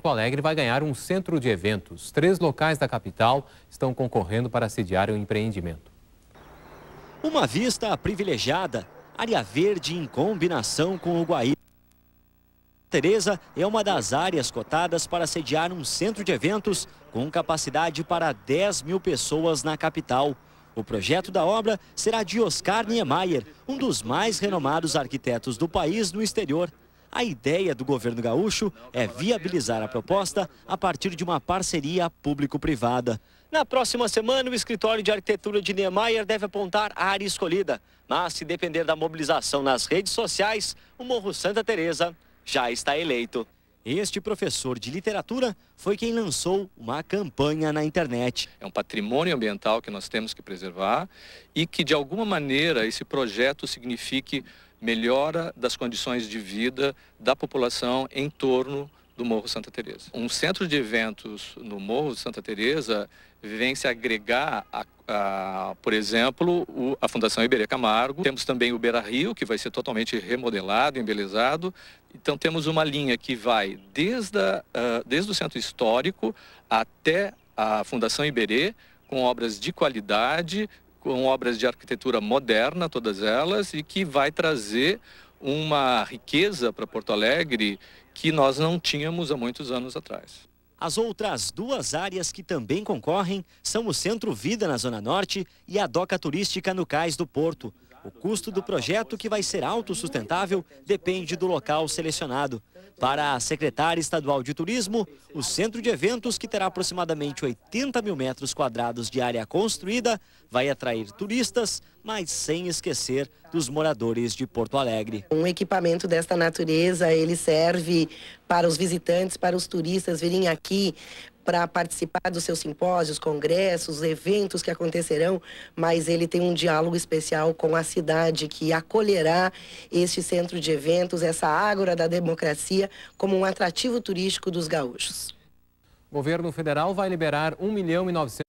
Porto Alegre vai ganhar um centro de eventos. Três locais da capital estão concorrendo para sediar o empreendimento. Uma vista privilegiada, área verde em combinação com o Guaíba. Tereza é uma das áreas cotadas para sediar um centro de eventos com capacidade para 10 mil pessoas na capital. O projeto da obra será de Oscar Niemeyer, um dos mais renomados arquitetos do país no exterior. A ideia do governo gaúcho é viabilizar a proposta a partir de uma parceria público-privada. Na próxima semana, o escritório de arquitetura de Niemeyer deve apontar a área escolhida. Mas, se depender da mobilização nas redes sociais, o Morro Santa Teresa já está eleito. Este professor de literatura foi quem lançou uma campanha na internet. É um patrimônio ambiental que nós temos que preservar e que, de alguma maneira, esse projeto signifique melhora das condições de vida da população em torno do Morro Santa Teresa. Um centro de eventos no Morro Santa Teresa vem se agregar a, a por exemplo, o, a Fundação Iberê Camargo. Temos também o Beira Rio, que vai ser totalmente remodelado, embelezado. Então temos uma linha que vai desde, a, uh, desde o centro histórico até a Fundação Iberê, com obras de qualidade, com obras de arquitetura moderna, todas elas, e que vai trazer uma riqueza para Porto Alegre que nós não tínhamos há muitos anos atrás. As outras duas áreas que também concorrem são o Centro Vida na Zona Norte e a Doca Turística no Cais do Porto. O custo do projeto, que vai ser autossustentável, depende do local selecionado. Para a secretária estadual de turismo, o centro de eventos, que terá aproximadamente 80 mil metros quadrados de área construída, vai atrair turistas, mas sem esquecer dos moradores de Porto Alegre. Um equipamento desta natureza, ele serve para os visitantes, para os turistas virem aqui para participar dos seus simpósios, congressos, eventos que acontecerão, mas ele tem um diálogo especial com a cidade que acolherá este centro de eventos, essa ágora da democracia, como um atrativo turístico dos gaúchos. O governo federal vai liberar 1 milhão e 900